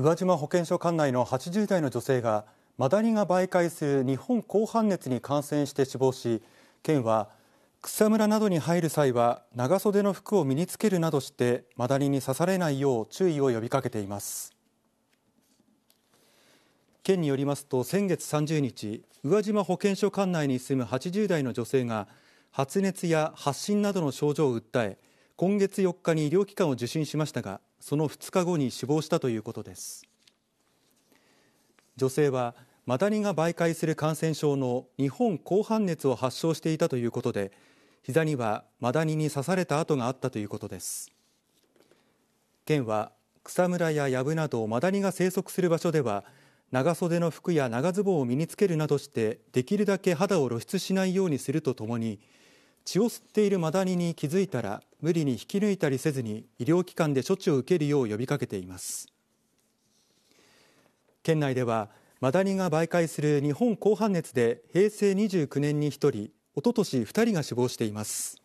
宇和島保健所管内の80代の女性がマダニが媒介する日本広範熱に感染して死亡し県は草むらなどに入る際は長袖の服を身につけるなどしてマダニに刺されないよう注意を呼びかけています県によりますと先月30日宇和島保健所管内に住む80代の女性が発熱や発疹などの症状を訴え今月4日に医療機関を受診しましたがその2日後に死亡したということです女性はマダニが媒介する感染症の日本紅斑熱を発症していたということで膝にはマダニに刺された跡があったということです県は草むらや藪などマダニが生息する場所では長袖の服や長ズボンを身につけるなどしてできるだけ肌を露出しないようにするとともに血を吸っているマダニに気づいたら無理に引き抜いたりせずに医療機関で処置を受けるよう呼びかけています。県内ではマダニが媒介する日本紅斑熱で平成29年に1人おととし2人が死亡しています。